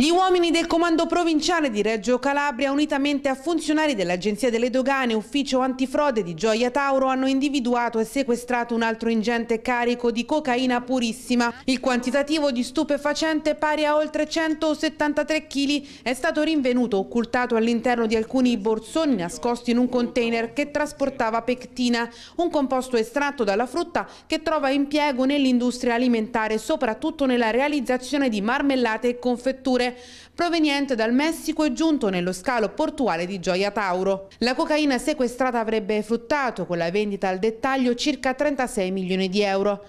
Gli uomini del Comando Provinciale di Reggio Calabria, unitamente a funzionari dell'Agenzia delle Dogane, ufficio antifrode di Gioia Tauro, hanno individuato e sequestrato un altro ingente carico di cocaina purissima. Il quantitativo di stupefacente, pari a oltre 173 kg, è stato rinvenuto occultato all'interno di alcuni borsoni nascosti in un container che trasportava pectina, un composto estratto dalla frutta che trova impiego nell'industria alimentare, soprattutto nella realizzazione di marmellate e confetture proveniente dal Messico e giunto nello scalo portuale di Gioia Tauro. La cocaina sequestrata avrebbe fruttato con la vendita al dettaglio circa 36 milioni di euro.